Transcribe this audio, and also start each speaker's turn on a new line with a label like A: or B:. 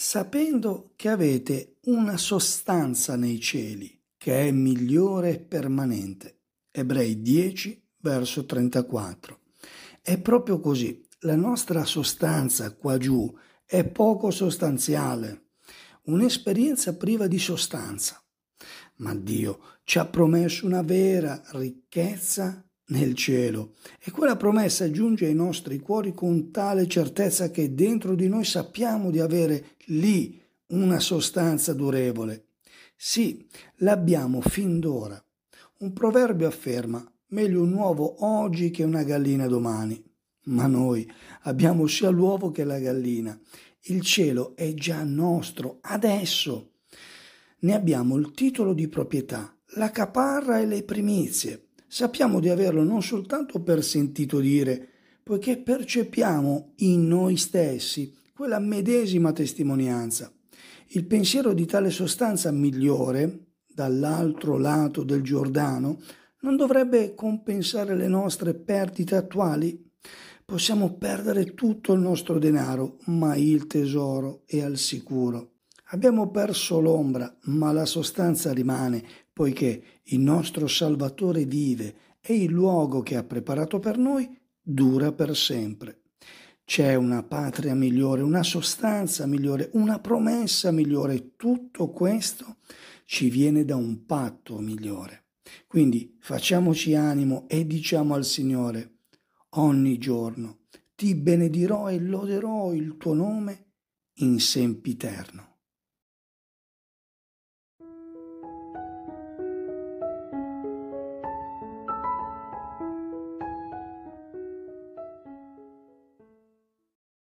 A: sapendo che avete una sostanza nei cieli che è migliore e permanente. Ebrei 10, verso 34. È proprio così. La nostra sostanza qua giù è poco sostanziale, un'esperienza priva di sostanza. Ma Dio ci ha promesso una vera ricchezza nel cielo e quella promessa giunge ai nostri cuori con tale certezza che dentro di noi sappiamo di avere lì una sostanza durevole. Sì, l'abbiamo fin d'ora. Un proverbio afferma meglio un uovo oggi che una gallina domani. Ma noi abbiamo sia l'uovo che la gallina. Il cielo è già nostro adesso. Ne abbiamo il titolo di proprietà, la caparra e le primizie sappiamo di averlo non soltanto per sentito dire, poiché percepiamo in noi stessi quella medesima testimonianza. Il pensiero di tale sostanza migliore, dall'altro lato del Giordano, non dovrebbe compensare le nostre perdite attuali? Possiamo perdere tutto il nostro denaro, ma il tesoro è al sicuro. Abbiamo perso l'ombra, ma la sostanza rimane, poiché il nostro Salvatore vive e il luogo che ha preparato per noi dura per sempre. C'è una patria migliore, una sostanza migliore, una promessa migliore. Tutto questo ci viene da un patto migliore. Quindi facciamoci animo e diciamo al Signore, ogni giorno ti benedirò e loderò il tuo nome in sempiterno.